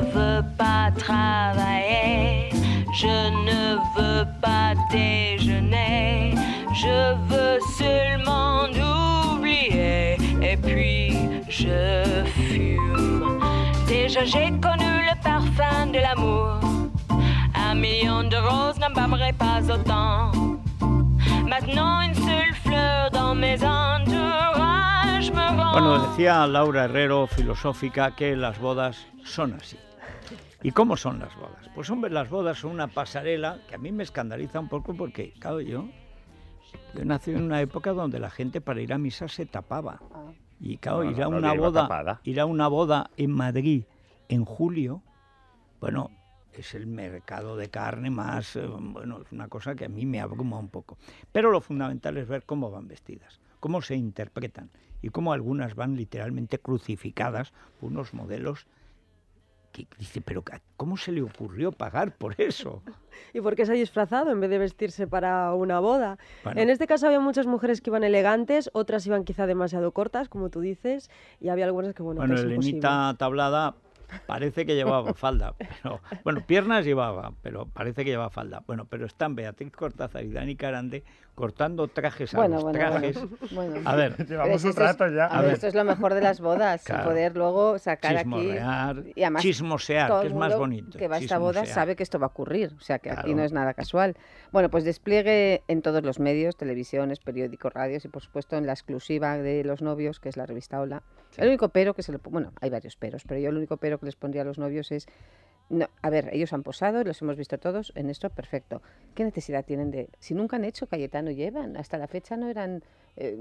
ne veux pas travailler, je ne veux pas déjeuner, je veux seulement oublier. Et puis je fume. Déjà j'ai connu le parfum de l'amour. Un million de roses n'embâmerait pas autant. Maintenant une seule fleur dans mes entourages me rend. Bueno, decía Laura Herrero, filosófica, que las bodas son así. ¿Y cómo son las bodas? Pues hombre, las bodas son una pasarela que a mí me escandaliza un poco porque, claro, yo, yo nací en una época donde la gente para ir a misa se tapaba. Ah. Y claro, ir, a una boda, ir a una boda en Madrid en julio, bueno, es el mercado de carne más, eh, bueno, es una cosa que a mí me abruma un poco. Pero lo fundamental es ver cómo van vestidas, cómo se interpretan y cómo algunas van literalmente crucificadas unos modelos dice, pero ¿cómo se le ocurrió pagar por eso? ¿Y por qué se ha disfrazado en vez de vestirse para una boda? En este caso había muchas mujeres que iban elegantes, otras iban quizá demasiado cortas, como tú dices, y había algunas que, bueno, Bueno, Elenita Tablada parece que llevaba falda. Pero, bueno, piernas llevaba, pero parece que llevaba falda. Bueno, pero están Beatriz Cortázar y Dani Carande cortando trajes a bueno, los bueno, trajes. Bueno, a ver, llevamos un rato ya. A ver, esto es lo mejor de las bodas, poder luego sacar aquí... chismosear, que es más bonito. que va a esta boda sabe que esto va a ocurrir, o sea que aquí no es nada casual. Bueno, pues despliegue en todos los medios, televisiones, periódicos, radios y por supuesto en la exclusiva de los novios, que es la revista Hola el único pero que se le bueno, hay varios peros, pero yo el único pero que les pondría a los novios es no, a ver, ellos han posado, los hemos visto todos, en esto perfecto. ¿Qué necesidad tienen de.? Si nunca han hecho, Cayetano llevan. Hasta la fecha no eran. Eh,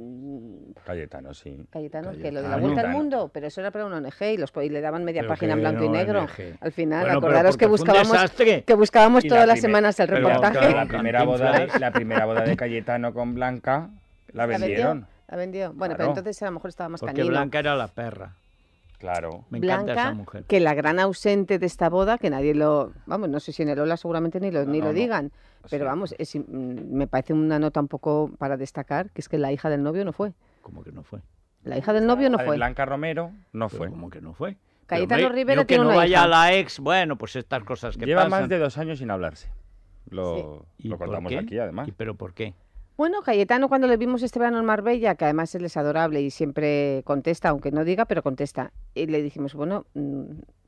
Cayetano, sí. Cayetano, que lo de la vuelta al mundo, pero eso era para una ONG y, los, le daban media página en blanco y negro. Al final, acordaros que buscábamos, que buscábamos todas las semanas el reportaje. la, primera boda de, la primera boda de Cayetano con Blanca la vendieron. Ha vendido. Bueno, pero entonces a lo mejor estaba más Porque Blanca era la perra. Claro. Me encanta esa mujer. que la gran ausente de esta boda, que nadie lo... Vamos, no sé si en el Ola seguramente ni lo, ni lo digan. pero vamos, me parece una nota un poco para destacar, que es que la hija del novio no fue. ¿Cómo que no fue? La hija del novio no fue. Blanca Romero no fue. ¿Cómo que no fue? Cayetano Rivera que no vaya la ex, bueno, pues estas cosas que Lleva más de dos años sin hablarse. Lo, acordamos aquí, además. pero por qué? Bueno, Cayetano cuando le vimos este verano en Marbella, que además él es adorable y siempre contesta, aunque no diga, pero contesta. Y le dijimos, bueno, mm,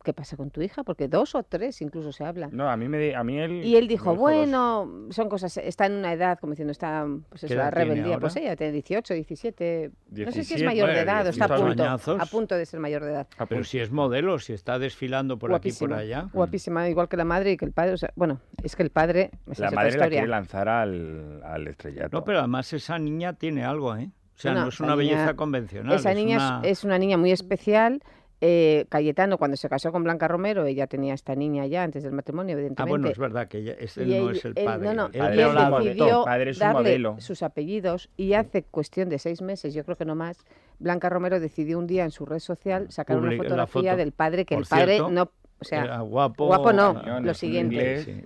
¿qué pasa con tu hija? Porque dos o tres incluso se habla. No, a mí, me, a Y él dijo, bueno, son cosas, está en una edad, como diciendo, está, pues es la rebeldía. Pues ella tiene 18, 17, no sé si es mayor de edad, o está a punto, punto de ser mayor de edad. Ah, pero pues si es modelo, si está desfilando por aquí aquí por allá. Guapísima, igual que la madre y que el padre, o sea, bueno, es que el padre... la madre la quiere lanzar al, al estrellato. No, pero además esa niña tiene algo, ¿eh? O sea, no, es una belleza convencional. Esa niña es una niña muy especial eh, Cayetano, cuando se casó con Blanca Romero, ella tenía esta niña ya antes del matrimonio, evidentemente. Ah, bueno, es verdad que él no es el padre. Él, no, no, él, él decidió padre es darle sus apellidos y mm. hace cuestión de seis meses, yo creo que no más, Blanca Romero decidió un día en su red social ah, sacar una fotografía del padre que el padre no... O sea, guapo, guapo no, lo siguiente.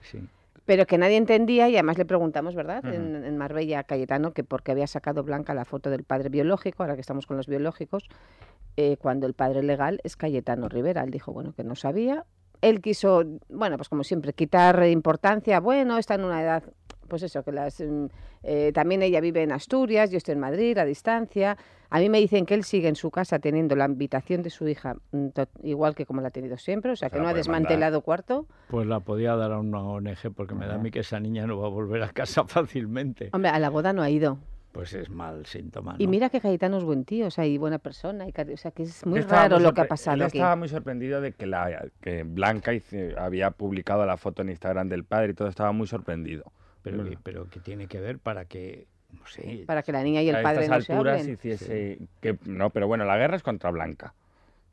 pero que nadie entendía y además le preguntamos, ¿verdad? en, Marbella a Cayetano que porque había sacado Blanca la foto del padre biológico, ahora que estamos con los biológicos, eh, cuando el padre legal es Cayetano Rivera. Él dijo, bueno, que no sabía. Él quiso, bueno, pues como siempre, quitar importancia. Bueno, está en una edad, pues eso, que las... Mm, eh, también ella vive en Asturias, yo estoy en Madrid, a distancia. A mí me dicen que él sigue en su casa teniendo la habitación de su hija, mm, igual que como la ha tenido siempre, o sea, que no ha desmantelado cuarto. Pues la podía dar a una ONG, porque me da a mí que esa niña no va a volver a casa fácilmente. Hombre, a la boda no ha ido pues es mal síntoma. Y mira que Cayetano es buen tío, o sea, y buena persona, y o sea, que es muy raro lo que ha pasado. Yo estaba muy sorprendido de que, la, que Blanca había publicado la foto en Instagram del padre y todo, estaba muy sorprendido. Pero, que, pero que tiene que ver para que para que la niña y el padre alturas hiciese que no pero bueno la guerra es contra Blanca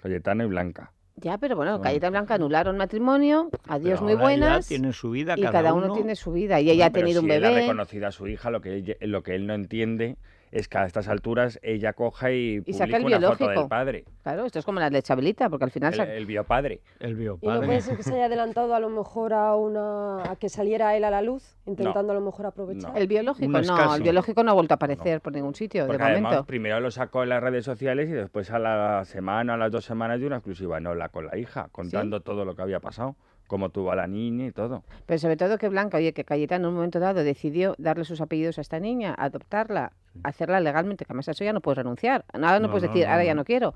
Cayetano y Blanca ya, pero bueno, bueno Blanca anularon matrimonio, adiós muy buenas. tiene su vida, cada y cada uno, tiene su vida. Y ella ha tenido un bebé. Él ha reconocido a su hija lo que, lo que él no entiende es que a estas alturas ella coja y, saca el biológico. foto del padre. Claro, esto es como la de Chabelita, porque al final... El, el biopadre. El biopadre. Y no puede ser que se haya adelantado a lo mejor a una a que saliera él a la luz, intentando a lo mejor aprovechar. El biológico, no, el biológico no ha vuelto a aparecer por ningún sitio, porque además, primero lo sacó en las redes sociales y después a la semana, a las dos semanas de una exclusiva, no, la con la hija, contando todo lo que había pasado como tuvo a la niña y todo. Pero sobre todo que Blanca, oye, que Cayetano en un momento dado decidió darle sus apellidos a esta niña, adoptarla, hacerla legalmente, que además a eso ya no puedes renunciar. nada no, puedes decir, ahora ya no quiero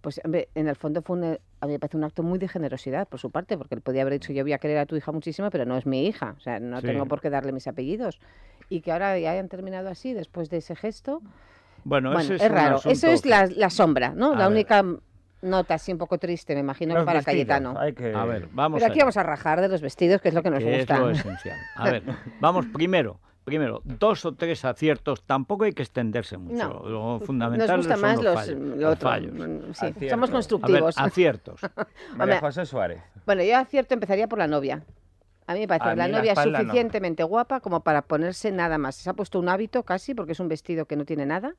pues en el fondo fue un, a mí parece un acto muy de generosidad por su parte, porque él podía haber dicho yo voy a querer a tu hija muchísimo, pero no es mi hija, o sea, no tengo por qué darle mis apellidos. Y que ahora ya hayan terminado así después de ese gesto. Bueno, es, raro. Eso es la, sombra, ¿no? la única nota así un poco triste, me imagino, para Cayetano. A ver, vamos. aquí vamos a rajar de los vestidos, que es lo que nos gusta. Es esencial. A ver, vamos primero primero, dos o tres aciertos, tampoco hay que extenderse mucho. Lo fundamental Nos gusta son más los, los, fallos, los fallos. Mm, sí, somos constructivos. A ver, aciertos. María José Suárez. Bueno, yo acierto empezaría por la novia. A mí me parece que la novia es suficientemente guapa como para ponerse nada más. Se ha puesto un hábito casi porque es un vestido que no tiene nada.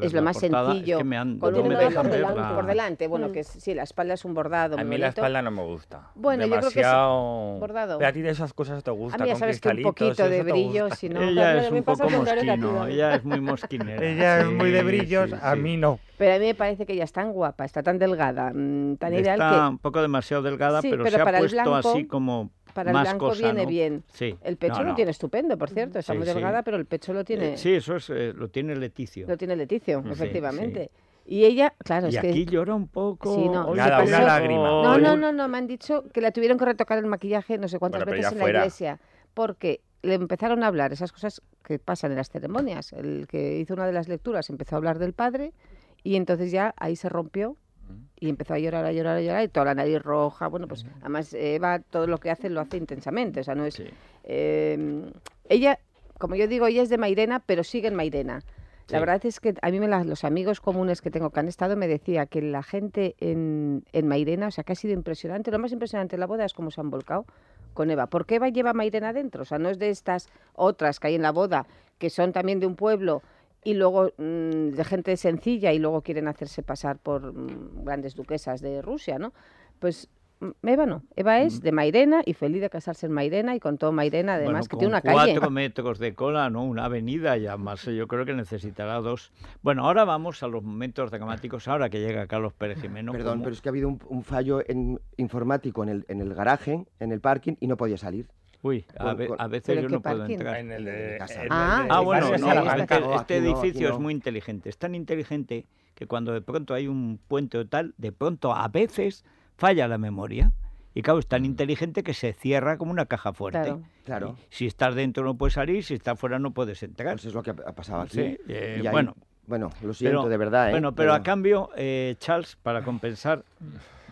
es, lo más sencillo. Es que con un por, delante. Bueno, mm. que sí, la espalda es un bordado. A mí la espalda no me gusta. Bueno, Demasiado... yo creo que es bordado. a ti de esas cosas te gusta. A mí ya sabes que un poquito de brillo, si no. Ella es un poco mosquino. Ella es muy mosquinera. Ella es muy de brillos. A mí no. Pero a mí me parece que ella está tan guapa, está tan delgada, mm, tan ideal que... está un poco demasiado delgada, pero, se ha puesto así como para el blanco viene bien. Sí. El pecho no, lo tiene estupendo, por cierto. Está muy delgada, pero el pecho lo eh, tiene. sí, eso es, eh, lo tiene Leticio. Lo tiene Leticio, efectivamente. Y ella, claro, y es aquí llora un poco. Sí, no, una lágrima. No, no, no, no, me han dicho que la tuvieron que retocar el maquillaje no sé cuántas veces en la iglesia. Porque le empezaron a hablar esas cosas que pasan en las ceremonias. El que hizo una de las lecturas empezó a hablar del padre y entonces ya ahí se rompió y empezó a llorar, a llorar, a llorar, y toda la nariz roja. Bueno, pues además Eva todo lo que hace lo hace intensamente. O sea, no es. Em, ella, como yo digo, ella es de Mairena, pero sigue en Mairena. La verdad es que a mí me los amigos comunes que tengo que han estado me decía que la gente en, en Mairena, o sea, que ha sido impresionante. Lo más impresionante de la boda es cómo se han volcado con Eva. Porque Eva lleva a Mairena adentro. O sea, no es de estas otras que hay en la boda, que son también de un pueblo y luego mm, de gente sencilla y luego quieren hacerse pasar por mm, grandes duquesas de Rusia, ¿no? Pues mm, Eva no. Eva es de Mairena y feliz de casarse en Mairena y con todo Mairena, además que tiene una cuatro calle. Cuatro metros de cola, ¿no? Una avenida ya más, yo creo que necesitará dos. Bueno, ahora vamos a los momentos dramáticos, ahora que llega Carlos Pérez Jimeno. Perdón, pero es que ha habido un, fallo informático en el, en el garaje, en el parking, y no podía salir. Uy, a, veces yo no puedo entrar. ah, bueno, este, este edificio es muy inteligente. Es tan inteligente que cuando de pronto hay un puente o tal, de pronto a veces falla la memoria. Y claro, es tan mm. inteligente que se cierra como una caja fuerte. Claro. Si estás dentro no puedes salir, si estás fuera no puedes entrar. Eso pues es lo que ha pasado Sí, eh, bueno, bueno, lo siento de verdad. ¿eh? Bueno, pero, a cambio, eh, Charles, para compensar,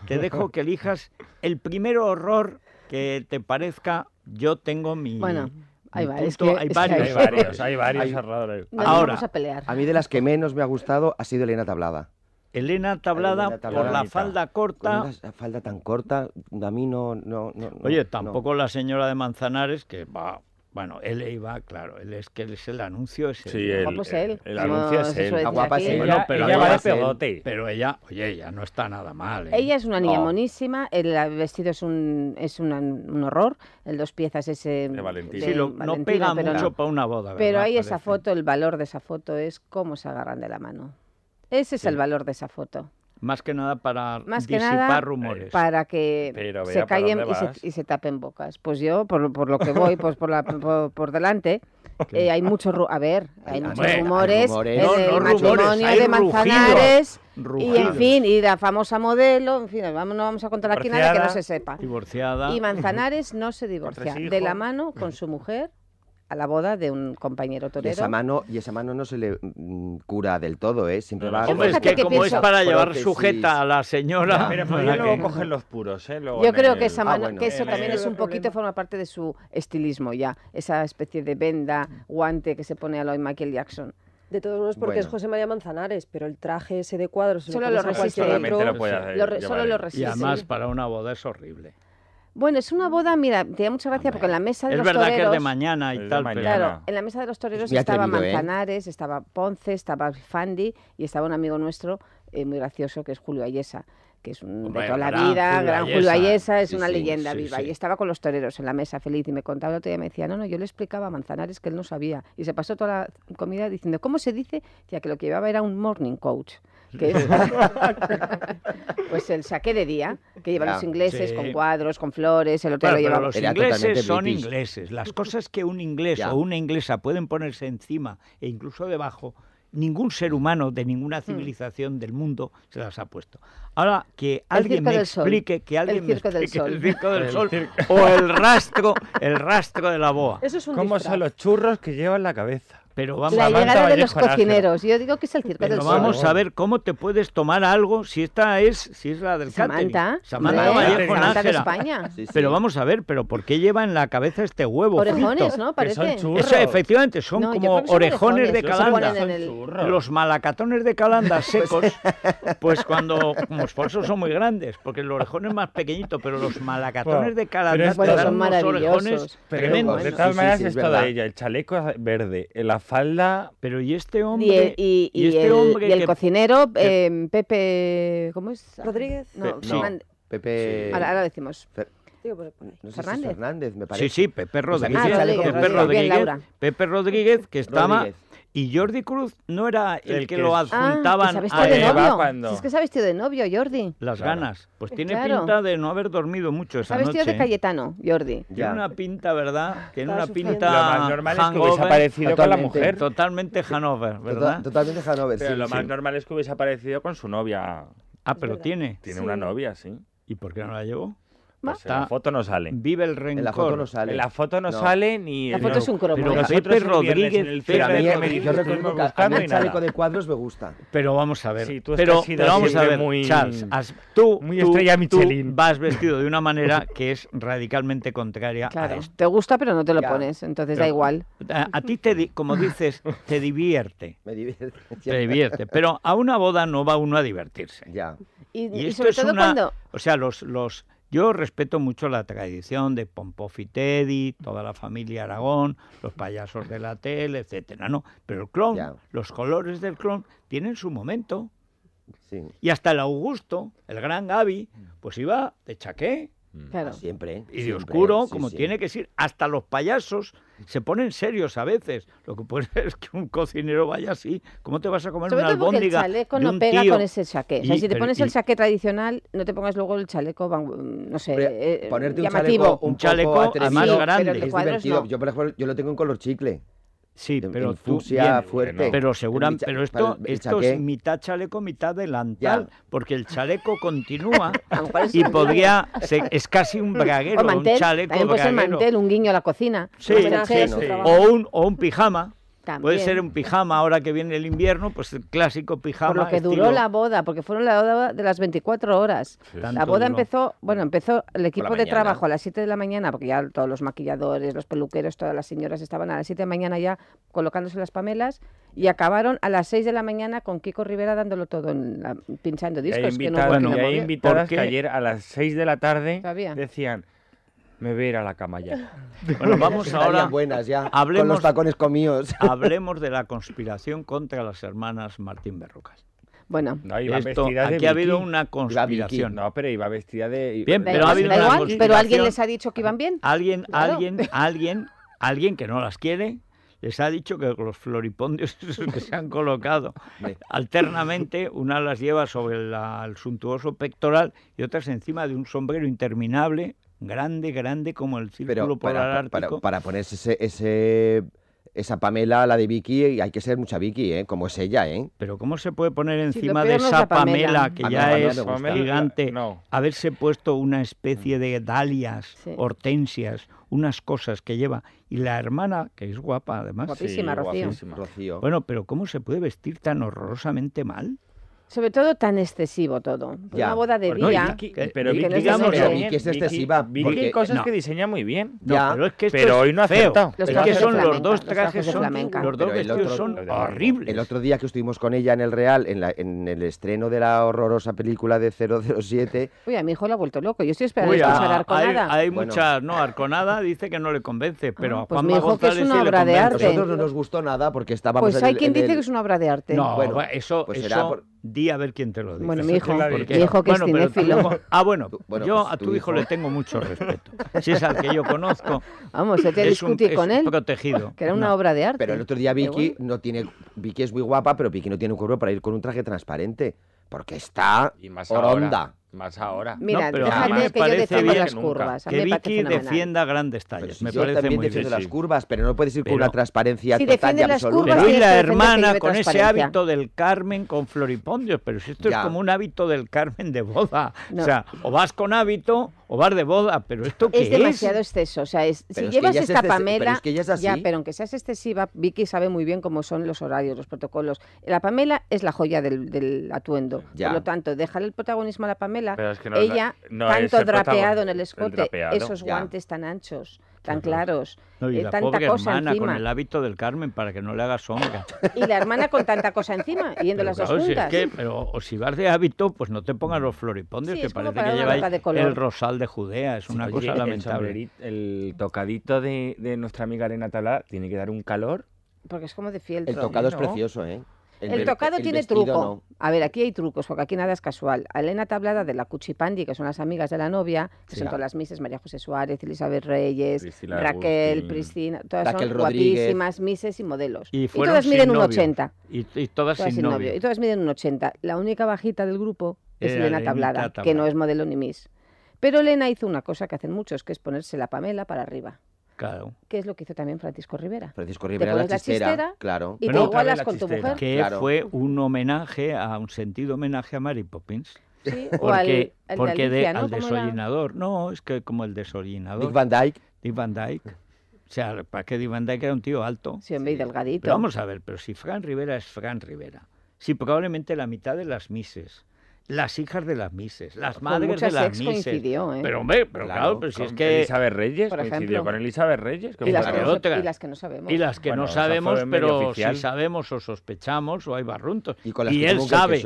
te dejo que elijas el primer horror que te parezca yo tengo mi. Bueno. Hay, hay, varios, hay, varios. hay varios, Ahora, vamos a, pelear. a mí de las que menos me ha gustado ha sido Elena Tablada. Elena Tablada, por la falda corta. Con falda tan corta, a mí no Oye, tampoco la señora de Manzanares, que va bueno, él iba, claro, él es que él es el anuncio es Sí, el, guapo es él. El, anuncio es él. guapa es pero ella, oye, ella no está nada mal. ¿eh? Ella es una niña monísima, el vestido es un es un un horror, el dos piezas ese eh, de Sí, no pega mucho para una boda, Pero ahí esa foto, el valor de esa foto es cómo se agarran de la mano. Ese es el valor de esa foto. Más que nada para que disipar rumores. Para que se callen y se, tapen bocas. Pues yo, por, por lo que voy, pues por, por, delante, eh, hay muchos a ver, hay muchos rumores, eh, matrimonio de Manzanares y en fin, y la famosa modelo, en fin, no vamos a contar aquí nada que no se sepa. Divorciada. Y Manzanares no se divorcia, de la mano con su mujer la boda de un compañero torero. Y esa mano, y esa mano no se le mm, cura del todo, ¿eh? Siempre va Hombre, es que, como es para llevar sujeta a la señora. Pues luego los puros, ¿eh? Yo creo que, esa ah, mano, que eso también es un poquito, forma parte de su estilismo ya. Esa especie de venda, guante que se pone a lo Michael Jackson. De todos modos, porque es José María Manzanares, pero el traje ese de cuadros... Solo lo, resiste. lo solo lo resiste. Y además, para una boda es horrible. Bueno, es una boda, mira, te da mucha gracia porque en la mesa de los toreros... Es verdad que es de mañana y tal, en la mesa de los toreros estaba ¿eh? Manzanares, estaba Ponce, estaba Fandi y estaba un amigo nuestro eh, muy gracioso que es Julio Ayesa, que es un de toda la vida, gran Julio Ayesa, es una leyenda viva. Y estaba con los toreros en la mesa feliz y me contaba el otro día, me decía, no, no, yo le explicaba a Manzanares que él no sabía. Y se pasó toda la comida diciendo, ¿cómo se dice? Ya que lo que llevaba era un morning coach es pues el saque de día, que llevan los ingleses con cuadros, con flores, el otro lo lleva... los ingleses son ingleses. Las cosas que un inglés o una inglesa pueden ponerse encima e incluso debajo, ningún ser humano de ninguna mm. civilización del mundo se las ha puesto. Ahora, que alguien me explique, que alguien me explique el circo del sol o el rastro, el rastro de la boa. Como son los churros que llevan la cabeza? Pero vamos la llegada de los cocineros. Yo digo que es el circo Pero vamos a ver cómo te puedes tomar algo si esta es si es la del Samantha, Samantha Samantha de España. Pero vamos a ver, pero ¿por qué lleva en la cabeza este huevo? Orejones, ¿no? Parece. Son Eso, efectivamente, son como orejones, de calanda. Los malacatones de calanda pues- secos, pues cuando como esfuerzos son muy grandes, porque el orejón es más pequeñito, pero los malacatones de calanda bueno, son maravillosos. tremendos. de todas maneras es toda ella, el chaleco verde, azul falda, pero ¿y este hombre? Y, y, y, y este el, hombre el que... cocinero, eh, Pepe... ¿Cómo es? ¿Rodríguez? No, Pe no. Pepe... Sí. Ahora, ahora, decimos... Fer... No sé Fernández. Si Fernández. me parece. Sí, sí, Pepe pues Rodríguez. Ah, Rodríguez Pepe Rodríguez, Pepe Rodríguez que estaba y Jordi Cruz no era el, que, lo ah, adjuntaban se a de Cuando... es que se ha vestido de novio, Jordi. Las ganas. Pues eh, tiene pinta de no haber dormido mucho esa se ha vestido de ¿eh? Cayetano, Jordi. Tiene una pinta, ¿verdad? Tiene una pinta Lo más normal es que hubiese aparecido con la mujer. Totalmente Hanover, ¿verdad? totalmente Hanover, Pero lo más normal es que hubiese aparecido con su novia. Ah, pero tiene. Tiene una novia, sí. ¿Y por qué no la llevó? Pues la foto no sale. Vive el rencor. En la foto no sale. la foto no, sale ni... La foto es un cromo. Pero Pepe Rodríguez... El pero a mí, Rodríguez, yo que el chaleco de cuadros me gusta. Pero vamos a ver. Sí, tú pero, pero vamos a ver, muy, mm, Charles, tú, muy estrella Michelin. vas vestido de una manera que es radicalmente contraria claro, a Te gusta, pero no te lo pones. Entonces da igual. A, ti, te como dices, te divierte. me divierte. Te divierte. Pero a una boda no va uno a divertirse. Ya. Y, y, y sobre todo cuando... O sea, los, los yo respeto mucho la tradición de Teddy, toda la familia Aragón, los payasos de la tele, etcétera, ¿no? Pero el clon, los colores del clon tienen su momento. Y hasta el Augusto, el gran Gaby, pues iba de chaqué, Mm. Siempre. Y de oscuro, como tiene que ser. Hasta los payasos se ponen serios a veces. Lo que puede ser es que un cocinero vaya así. ¿Cómo te vas a comer Sobre una todo albóndiga? El chaleco no pega con ese chaqué. O sea, si te pones el chaqué tradicional, no te pongas luego el chaleco, mm, no sé, eh, ponerte un llamativo. Chaleco, un, chaleco, más grande. es divertido. Yo, por ejemplo, yo lo tengo en color chicle. Sí, pero tú, fuerte. Pero pero esto, esto es mitad chaleco, mitad delantal, porque el chaleco continúa y podría, es casi un braguero, un chaleco mantel, un guiño a la cocina. O, un, o un pijama. Puede ser un pijama ahora que viene el invierno, pues el clásico pijama. Por lo que duró la boda, porque fueron la boda de las 24 horas. la boda empezó, bueno, empezó el equipo de trabajo a las 7 de la mañana, porque ya todos los maquilladores, los peluqueros, todas las señoras estaban a las 7 de la mañana ya colocándose las pamelas y acabaron a las 6 de la mañana con Kiko Rivera dándolo todo, pinchando discos. que no bueno, hay invitadas que ayer a las 6 de la tarde decían me voy a ir a la cama ya. Bueno, vamos ahora. Buenas ya, hablemos, con los tacones comidos. Hablemos de la conspiración contra las hermanas Martín Berrucas. Bueno, aquí ha habido una conspiración. No, pero iba vestida de. Bien, pero, alguien les ha dicho que iban bien. Alguien, alguien, alguien, alguien que no las quiere les ha dicho que los floripondios que se han colocado alternamente, una las lleva sobre el suntuoso pectoral y otras encima de un sombrero interminable grande, grande como el círculo polar para, ártico. Para, para ponerse ese, esa Pamela, la de Vicky, hay que ser mucha Vicky, ¿eh? como es ella. ¿eh? Pero ¿cómo se puede poner encima de esa Pamela, que ya es gigante, haberse puesto una especie de dalias, hortensias, unas cosas que lleva? Y la hermana, que es guapa además. guapísima, Rocío. Bueno, pero ¿cómo se puede vestir tan horrorosamente mal? Sobre todo tan excesivo todo. Una boda de pues día. pero Vicky, que es excesiva. Vicky, porque, cosas que diseña muy bien. Pero, hoy no ha aceptado. Es que son los dos trajes, son, los dos el otro, son horribles. El otro día que estuvimos con ella en el Real, en, el estreno de la horrorosa película de 007. Uy, a mi hijo le ha vuelto loco. Yo estoy esperando a escuchar Arconada. Hay, muchas, no, Arconada dice que no le convence, pero ah, a pues mi hijo A nosotros no nos gustó nada porque estábamos Pues hay quien dice que es una obra de arte. No, bueno, eso pues a ver quién te lo dice. Bueno, mi hijo, mi hijo que es cinéfilo. Ah, bueno, bueno yo pues a tu, hijo, le tengo mucho respeto. Si es al que yo conozco. Vamos, se te discutí con él. protegido. Que era una obra de arte. Pero el otro día Vicky no tiene... Vicky es muy guapa, pero Vicky no tiene un cuerpo para ir con un traje transparente. Porque está ronda. Más ahora. Mira, no, pero que que Vicky defienda grandes tallas. Pues me parece también defiendo las curvas, pero no puede ir con una transparencia total absoluta. la hermana con ese hábito del Carmen con floripondios. Pero si esto es como un hábito del Carmen de boda. O sea, o vas con hábito o bar de boda, pero esto qué es demasiado exceso, o sea, es, si llevas esta pamela, pero aunque seas excesiva, Vicky sabe muy bien cómo son los horarios, los protocolos. La pamela es la joya del, atuendo, por lo tanto, déjale el protagonismo a la pamela. ella tanto drapeado en el escote, esos guantes tan anchos tan claros. y eh, la tanta pobre cosa hermana con el hábito del Carmen para que no le haga sombra. Y la hermana con tanta cosa encima, yendo las dos juntas. pero o si vas de hábito, pues no te pongas los floripondios, que parece que lleváis el rosal de Judea. Es una cosa lamentable. El, tocadito de, nuestra amiga Elena Talá tiene que dar un calor. Porque es como de fiel. El tocado es precioso, ¿eh? El, tocado tiene truco. A ver, aquí hay trucos, porque aquí nada es casual. Elena Tablada de la Cuchipandi, que son las amigas de la novia, que son todas las mises, María José Suárez, Elizabeth Reyes, Raquel, Pristina, todas son guapísimas mises y modelos. Y, todas miden un 80. Y, todas, sin, novio. Y todas miden un 80. La única bajita del grupo es Elena Tablada, Tablada, que no es modelo ni miss. Pero Elena hizo una cosa que hacen muchos, que es ponerse la pamela para arriba. Claro. Que es lo que hizo también Francisco Rivera. Francisco Rivera, te la, chistera, claro. Y te igualas con tu mujer. Que fue un homenaje, a un sentido homenaje a Mary Poppins. Sí, porque, al, porque de ¿no? al No, es que como el desollinador. Dick Van Dyke. Dick Van Dyke. O sea, para que Dick Van Dyke era un tío alto. Sí, delgadito. Pero vamos a ver, pero si Fran Rivera es Fran Rivera. Si probablemente la mitad de las mises las hijas de las Mises, las madres de las Mises. Coincidió, ¿eh? Pero hombre, pero claro, si es que Elizabeth Reyes coincidió con Elizabeth Reyes, que y, las que no, y las que no sabemos. Y las que no sabemos, pero si sabemos o sospechamos o hay barruntos. Y, él sabe.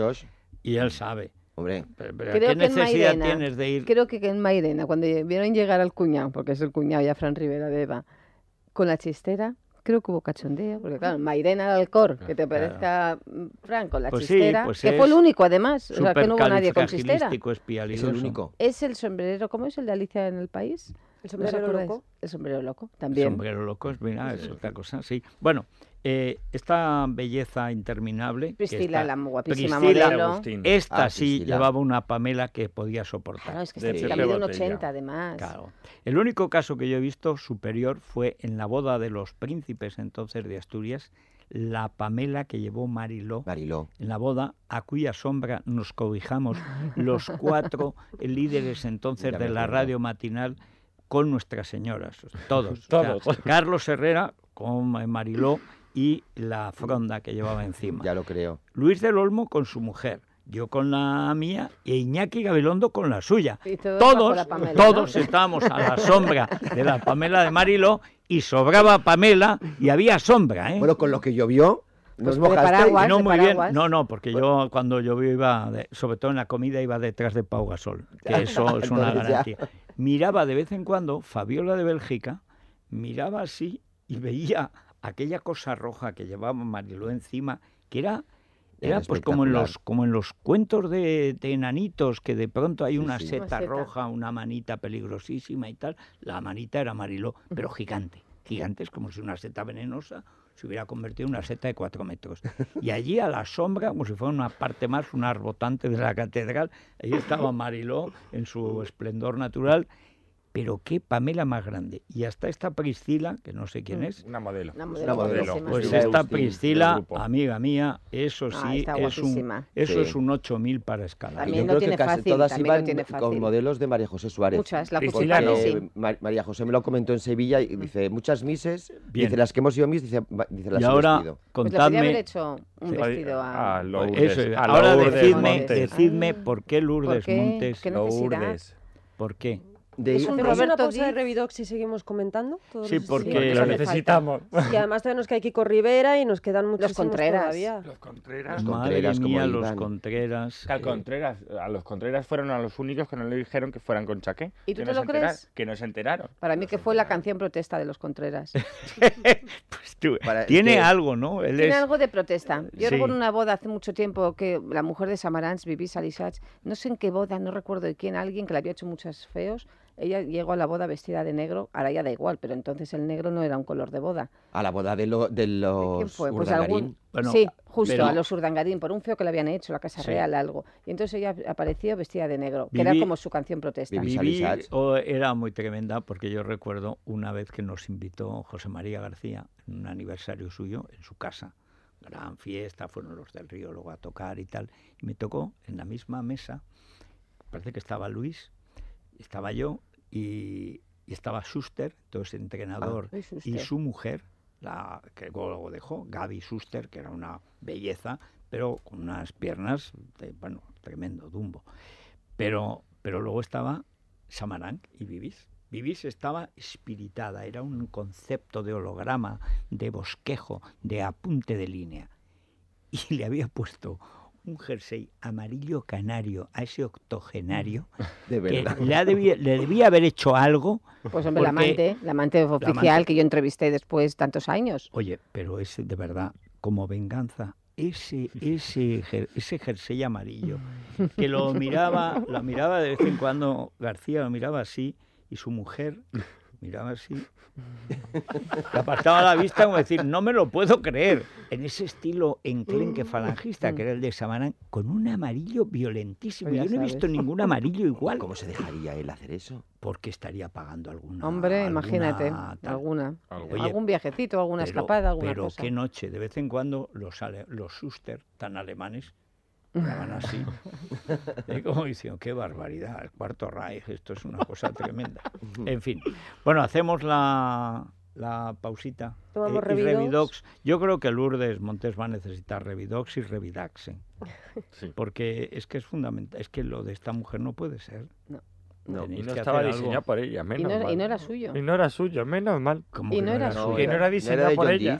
y él sabe. Hombre, ¿qué necesidad tienes de ir? Creo que en Mairena, cuando vieron llegar al cuñado, porque es el cuñado ya Fran Rivera de Eva, con la chistera, creo que hubo cachondeo, porque claro, Mairena Alcor, que te ah, parezca mm, Franco, la pues chistera, pues que fue el único además, o sea, que no hubo nadie con chistera. Es el único. Es el ¿cómo es el de Alicia en el País? El sombrero loco. El sombrero loco, también. El sombrero loco, mira, es otra cosa, sí. Bueno, eh, esta belleza interminable. Priscila, la guapísima modelo. Esta ah, sí llevaba una Pamela que podía soportar. es 80 este además. El único caso que yo he visto superior fue en la boda de los príncipes entonces de Asturias, la Pamela que llevó Mariló, en la boda a cuya sombra nos cobijamos los cuatro líderes entonces de la radio matinal con nuestras señoras, todos. Carlos Herrera con eh, Mariló y la fronda que llevaba encima. Ya lo creo. Luis del Olmo con su mujer, yo con la mía ...y Iñaki Gabilondo con la suya. todos todos estábamos a la sombra de la Pamela de Marilo y sobraba Pamela y había sombra. ¿eh? Bueno, con lo que llovió, nos pues no muy bien. No, no, porque yo cuando llovió iba, sobre todo en la comida, iba detrás de Pau Gasol, que eso es una garantía. Miraba de vez en cuando, Fabiola de Bélgica, miraba así y veía aquella cosa roja que llevaba Mariló encima, que era era pues como en los como en los cuentos de, de enanitos que de pronto hay una seta roja, una manita peligrosísima y tal. La manita era Mariló, pero gigante, gigante, es como si una seta venenosa se hubiera convertido en una seta de cuatro metros. Y allí a la sombra, como si fuera una parte más, un arbotante de la catedral, ahí estaba Mariló en su esplendor natural pero qué Pamela más grande. Y hasta esta Priscila, que no sé quién mm. es. Una modelo. Una modelo. Pues esta Priscila, amiga mía, eso ah, sí, es, un, eso es un 8000 para escalar. Yo creo que casi todas iban con modelos de María José Suárez. Muchas, la Priscila no. Sí. Eh, María José me lo comentó en Sevilla y mm. dice, muchas mises, dice las que hemos ido mis, dice, dice las y ahora, hemos ido. contadme... Pues haber hecho un vestido a, Lourdes. Pues ahora decidme, ah. por qué Lourdes Montes. ¿Qué ¿Por qué? ¿Es un, Roberto de Revidox si seguimos comentando? sí, porque lo necesitamos. Y además tenemos que hay Kiko Rivera y nos quedan muchos Contreras. Todavía. Los Contreras. Madre mía, los Contreras. A los Contreras fueron a los únicos que no le dijeron que fueran con Chaqué. ¿Y tú te lo crees? Que no se enteraron. Para mí que fue la canción protesta de los Contreras. Pues tiene algo, ¿no? tiene algo de protesta. Yo recuerdo una boda hace mucho tiempo que la mujer de Samarans, Vivi Salisach, no sé en qué boda, no recuerdo de quién, alguien que le había hecho muchas feos, ella llegó a la boda vestida de negro, ahora ya da igual, pero entonces el negro no era un color de boda. A la boda de, de los pues Urdangarín? sí, justo, a los urdangarín, por un feo que le habían hecho, la Casa Real, algo. Y entonces ella apareció vestida de negro, que era como su canción protesta. era muy tremenda porque yo recuerdo una vez que nos invitó José María García en un aniversario suyo en su casa. Gran fiesta, fueron los del río luego a tocar y tal. Y me tocó en la misma mesa, parece que estaba Luis, estaba yo y, estaba Schuster, entonces entrenador, ah, y su mujer, la que luego dejó, Gaby Schuster, que era una belleza, pero con unas piernas, de, bueno, tremendo, Dumbo. Pero, pero luego estaba Samarank y Vivis. Vivis estaba espiritada, era un concepto de holograma, de bosquejo, de apunte de línea. Y le había puesto un jersey amarillo canario a ese octogenario. Mm. De verdad. le debía haber hecho algo. Pues hombre, la amante, la amante oficial que yo entrevisté después tantos años. Oye, pero ese de verdad, como venganza, ese, ese, ese jersey amarillo, que lo miraba, lo miraba de vez en cuando García, lo miraba así, y su mujer miraba así, le apartaba la vista como decir, no me lo puedo creer. En ese estilo enclenque falangista, que era el de Samarán, con un amarillo violentísimo. Pues Yo no he visto ningún amarillo igual. ¿Cómo se dejaría él hacer eso? Porque estaría pagando alguna. Hombre, imagínate, alguna. algún viajecito, alguna escapada, alguna pero qué noche, de vez en cuando los, los Schuster, tan alemanes, bueno, así. Y como qué barbaridad, el cuarto Reich, esto es una cosa tremenda. En fin, bueno, hacemos la, la pausita. Eh, Revidox. Yo creo que Lourdes Montes va a necesitar Revidox y Revidaxen. ¿eh? Porque es que es fundamental, es que lo de esta mujer no puede ser. No. No, y no estaba diseñado por ella, menos y no, Y no era suyo. Y no era suyo, menos mal. y no, era, suyo. no era diseñado por ella.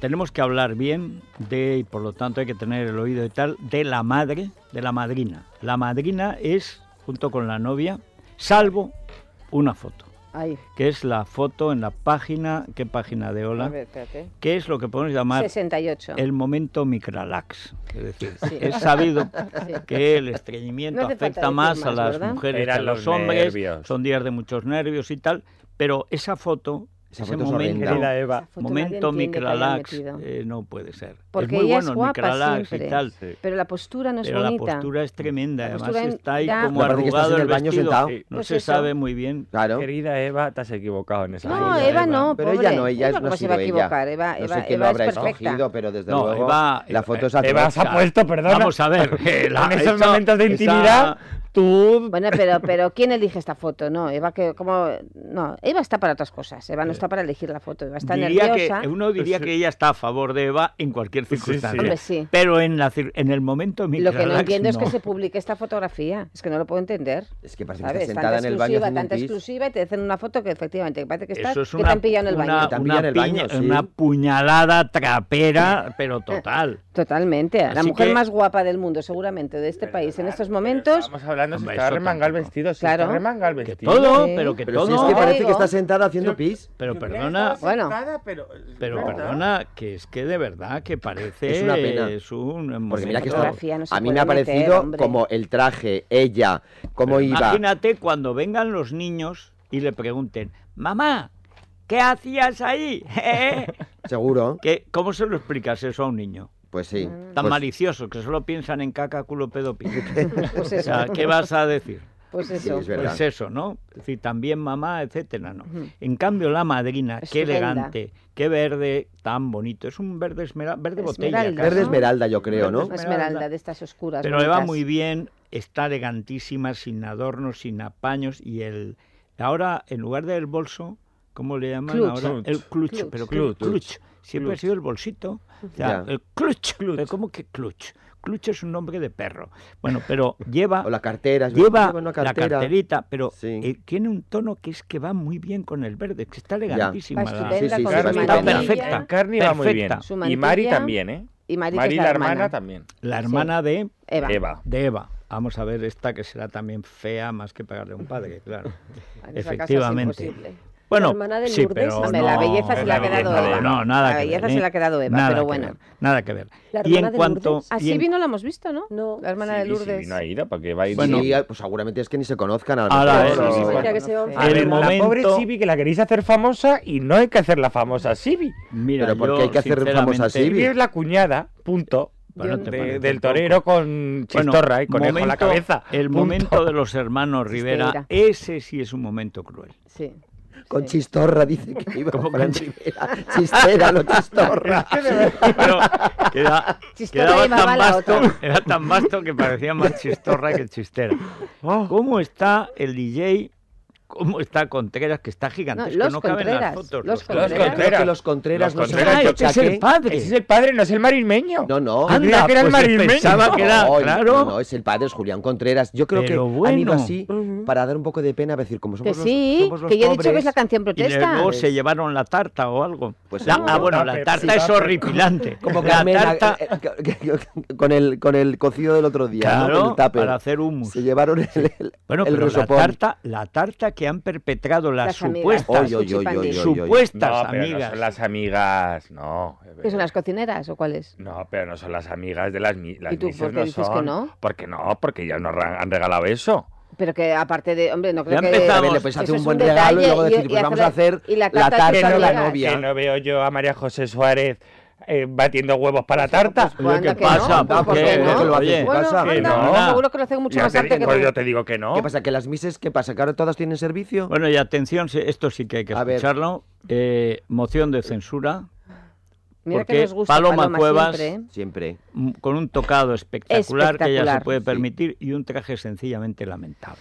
tenemos que hablar bien de, y por lo tanto hay que tener el oído y tal, de la madre, de la madrina. La madrina es, junto con la novia, salvo una foto. Ahí. Que es la foto en la página, ¿qué página de hola? A Que es lo que podemos llamar el momento micralax. Es decir, es sabido que el estreñimiento afecta más, a las mujeres que a los, hombres, son días de muchos nervios y tal, pero esa foto ese momento, querida Eva, momento micralax eh, no puede ser. Porque es muy ella bueno, es guapa siempre, y tal, pero la postura no es bonita. la postura es tremenda, además está ahí como arrugado el, baño sentado. no pues se sabe muy bien. Querida Eva, te has equivocado en esa No, Eva, no, pero ella no, ella no, se va a equivocar. Eva, Eva, no sé quién lo habrá escogido, pero desde luego la foto es Eva se ha puesto, perdona. Vamos a ver, en esos momentos de intimidad bueno, pero, pero ¿quién elige esta foto? No, Eva que como no, Eva está para otras cosas, Eva no eh, está para elegir la foto, Eva está nerviosa. uno diría que ella está a favor de Eva en cualquier circunstancia. Pero en, en el momento Lo que no entiendo es que se publique esta fotografía, es que no lo puedo entender. Es que parece que está sentada en el baño tanta exclusiva y te hacen una foto que efectivamente parece que te han pillado en el baño. Una, puñalada trapera, pero total. Totalmente, la mujer más guapa del mundo seguramente de este país en estos momentos. Vamos a hablar se está remangando el vestido, se claro. está remangando el vestido. Que todo, pero que todo. Si es que parece que está sentada haciendo pis. Pero perdona, bueno, pero, perdona, que es que de verdad que parece es una pena. Es un Porque mira que esto, a mí me ha parecido como el traje, ella, cómo iba. Imagínate cuando vengan los niños y le pregunten, mamá, ¿qué hacías ahí? Seguro. ¿Qué, ¿Cómo se lo explicas eso a un niño? Pues sí. Tan pues malicioso que solo piensan en caca, culo, pedo, pico. Pues pues o sea, ¿qué vas a decir? Pues eso. pues eso, ¿no? Es decir, también mamá, etcétera, ¿no? En cambio, la madrina, qué elegante, qué verde tan bonito. Es un verde esmeralda, verde botella. Verde esmeralda, yo creo, ¿no? Esmeralda, de estas oscuras. Pero le va muy bien, está elegantísima, sin adornos, sin apaños y el... Ahora, en lugar del bolso, ¿cómo le llaman ahora? El clutch, pero clutch. Siempre ha sido el bolsito. el clutch. ¿Cómo que clutch? Clutch es un nombre de perro. Bueno, pero lleva. o la cartera. Lleva la carterita, pero eh, tiene un tono que es que va muy bien con el verde, que está elegantísimo, está perfecta. Carni va muy bien. Y Mari también, ¿eh? Y Mari, la, hermana. también. La hermana de Eva. De Eva. Vamos a ver esta que será también fea más que pagarle a un padre, claro. Efectivamente. Bueno, la hermana de sí, pero la belleza se la ha quedado Eva. No, nada la belleza ¿eh? se ha quedado Eva, pero bueno. nada que ver. La y en de cuanto así vino la hemos visto, ¿no? No, la hermana de Lourdes. Sí, vino para que ir? bueno, sí, pues seguramente es que ni se conozcan a la eh, La pobre Sibi que la queréis hacer famosa y no hay que hacerla famosa a Sibi. Mira, pero porque hay que hacer famosa a Sibi es la cuñada, punto. del torero con chistorra bueno, eh, y conejo en la cabeza. El momento de los hermanos Rivera, ese sí es un momento cruel. Sí con Chistorra dice que iba con chistera. Chistera, no Chistorra. Pero queda, quedaba tan basto, era tan vasto que parecía más Chistorra que Chistera. Oh, ¿Cómo está el DJ cómo está Contreras, que está gigantesco. No, los no caben las fotos. Los, Contreras. los Contreras, no ah, es el padre. Ese es el padre, no es el marimeño. No, no. Anda, que era el pues pensaba que no, claro. No, es el padre, es Julián Contreras. Yo creo que bueno. han ido así para dar un poco de pena, a decir, como somos que sí, que ya he dicho que es la canción protesta. Y luego se pues llevaron la tarta o algo. Pues ah, bueno, la tarta es horripilante. Como eh, eh, que la tarta... con, el, con el cocido del otro día, claro, para hacer hummus. Se llevaron el, bueno, la tarta, la tarta que que han perpetrado las, supuestas, amigas. supuestas no, amigas. No son las amigas, no. ¿Que son las cocineras o cuáles? No, pero no son las amigas de las, ¿Y tú por qué no dices que no? Porque no, porque ya nos han regalado eso. Pero que aparte de, hombre, no creo que... Le pues hace un buen regalo y luego decir, pues vamos a hacer la, la tarta de la novia. Que no veo yo a María José Suárez eh, batiendo huevos para tarta. ¿Qué pasa? No? ¿Por qué? ¿Qué pasa? Que no. lo hacen mucho más Yo te digo que no. ¿Qué pasa? ¿Que las mises, qué pasa? ¿Que ahora todas tienen servicio? Bueno, y atención, esto sí que hay que escucharlo. Eh, moción de censura. Mira porque nos gusta Paloma, Cuevas siempre, ¿eh? con un tocado espectacular, que ella se puede permitir y un traje sencillamente lamentable.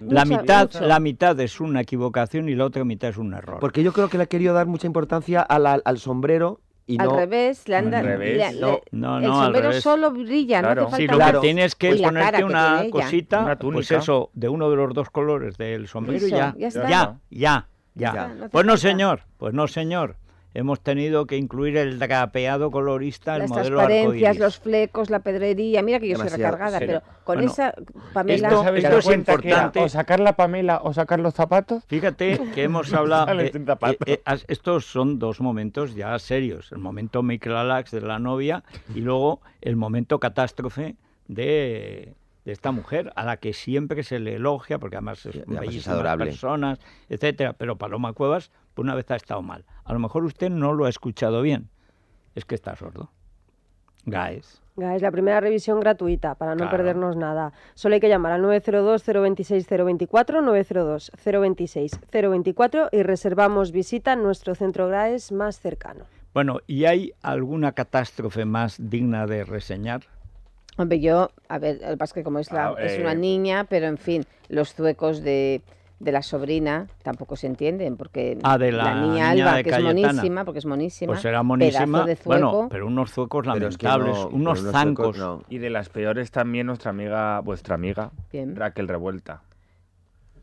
La mitad, la mitad es una equivocación y la otra mitad es un error. Porque yo creo que le ha querido dar mucha importancia al sombrero al revés, le anda, al revés. no, no, el sombrero solo brilla, claro. sí, lo que tienes que es ponerte una cosita, pues eso, de uno de los dos colores del sombrero y ya, ya, ya, ya. Pues no señor, pues no señor hemos tenido que incluir el drapeado colorista, el Las transparencias, los flecos, la pedrería. Mira que yo soy recargada, pero con esa Pamela. Esto, esto es importante. o sacar la Pamela o sacar los zapatos. Fíjate que hemos hablado. Eh, eh, eh, estos son dos momentos ya serios: el momento Micralax de la novia y luego el momento catástrofe de esta mujer, a la que siempre se le elogia, porque además es una las personas, etcétera. Pero Paloma Cuevas pues una vez ha estado mal. A lo mejor usted no lo ha escuchado bien. Es que está sordo. GAES. GAES, la primera revisión gratuita, para no perdernos nada. Solo hay que llamar al 902-026-024, 902-026-024 y reservamos visita en nuestro centro GAES más cercano. Bueno, ¿y hay alguna catástrofe más digna de reseñar? Hombre, yo, a ver, el pasque como es, ah, es eh. una niña, pero en fin, los zuecos de de la sobrina tampoco se entienden porque ah, la, niña Alba que es monísima porque es monísima pues era monísima bueno pero unos zuecos lamentables unos zancos y de las peores también nuestra amiga vuestra amiga Raquel Revuelta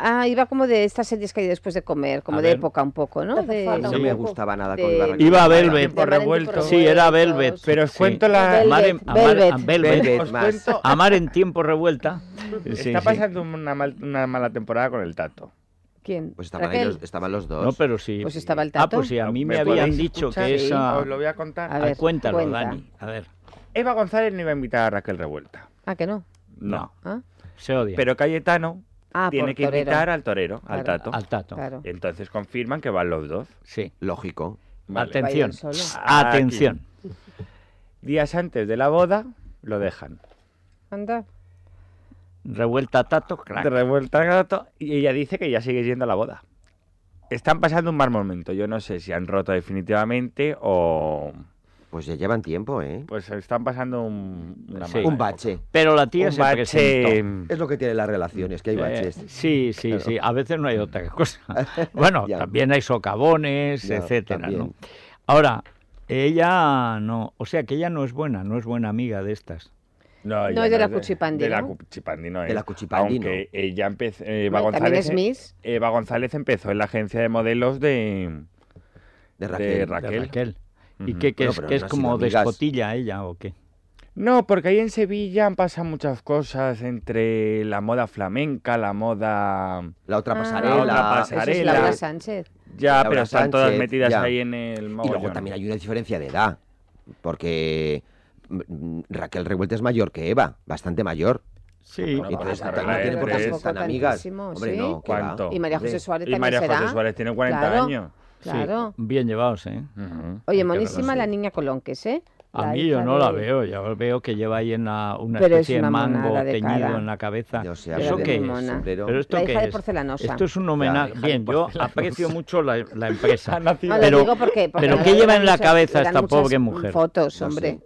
Ah, iba como de estas series que hay después de comer, como de época un poco, ¿no? no me gustaba nada con Iba a Velvet. Por revuelto. Sí, era Velvet. Pero os cuento la... Amar en tiempo revuelta. Está pasando una, mal, una mala temporada con el tato. ¿Quién? Pues estaban, ellos, estaban los dos. No, pero sí. Pues estaba el ah, tato. Ah, pues sí, a mí me, habían dicho que esa... Os lo voy a contar. A ver, cuéntalo, Dani. A ver. Eva González no iba a invitar a Raquel Revuelta. Ah, que no. No. Ah. Se odia. Pero Cayetano Ah, tiene que invitar al torero, al tato. Entonces confirman que van los dos. Sí. Lógico. Atención. Atención. Días antes de la boda lo dejan. Anda. Revuelta tato, crack. Revuelta tato. Y ella dice que ya sigue yendo a la boda. Están pasando un mal momento. Yo no sé si han roto definitivamente o, pues ya llevan tiempo, ¿eh? Pues están pasando un, un bache. Pero la tía un bache. Es lo que tiene las relaciones, que hay eh, baches. sí, sí, sí. A veces no hay otra cosa. Bueno, también hay socavones, etcétera, ¿no? Ahora, ella no... O sea, que ella no es buena, no es buena amiga de estas. No, no es de la Cuchipandino. De la Cuchipandino, De la Cuchipandino. Aunque ella empezó... Eh, Eva, González, también es em-, Miss. Eva González empezó en la agencia de modelos de... De Raquel. De Raquel. ¿Y qué, es, como de escotilla ella o qué? No, porque ahí en Sevilla han pasado muchas cosas entre la moda flamenca, la moda... La otra ah, pasarela. la Sánchez. Ya, pero están todas metidas ahí en el mogollón. Y luego también hay una diferencia de edad, porque mm, Raquel Revuelta es mayor que Eva, bastante mayor. Sí, ¿sí? ¿Y María José Suárez también Y María José Suárez tiene 40 años. Claro. bien llevados, ¿eh? Oye, monísima la niña Colonques, eh. A mí yo no la veo, ya veo que lleva ahí una, especie de mango teñido en la cabeza. ¿Eso qué es? ¿Pero esto qué es? Esto es un homenaje. Bien, yo aprecio mucho la, empresa. pero, pero ¿qué lleva en la cabeza esta pobre mujer?